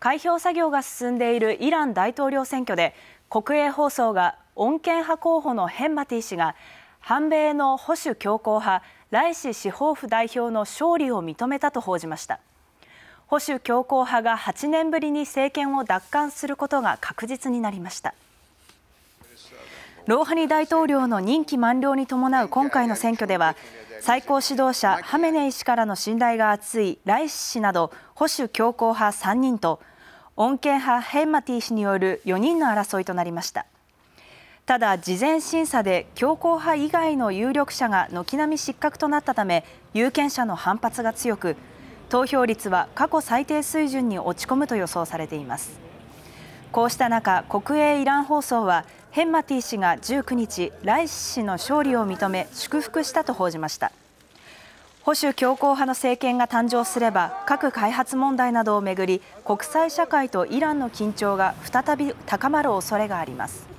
開票作業が進んでいるイラン大統領選挙で国営放送が穏健派候補のヘンマティ氏が反米の保守強硬派ライシ司法府代表の勝利を認めたと報じました保守強硬派が8年ぶりに政権を奪還することが確実になりましたローハニ大統領の任期満了に伴う今回の選挙では最高指導者ハメネイ氏からの信頼が厚いライシ氏など保守強硬派3人と穏健派ヘンマティ氏による4人の争いとなりましたただ事前審査で強硬派以外の有力者が軒並み失格となったため有権者の反発が強く投票率は過去最低水準に落ち込むと予想されていますこうした中国営イラン放送はヘンマティ氏が19日ライシ氏の勝利を認め祝福したと報じました保守強硬派の政権が誕生すれば核開発問題などをめぐり国際社会とイランの緊張が再び高まる恐れがあります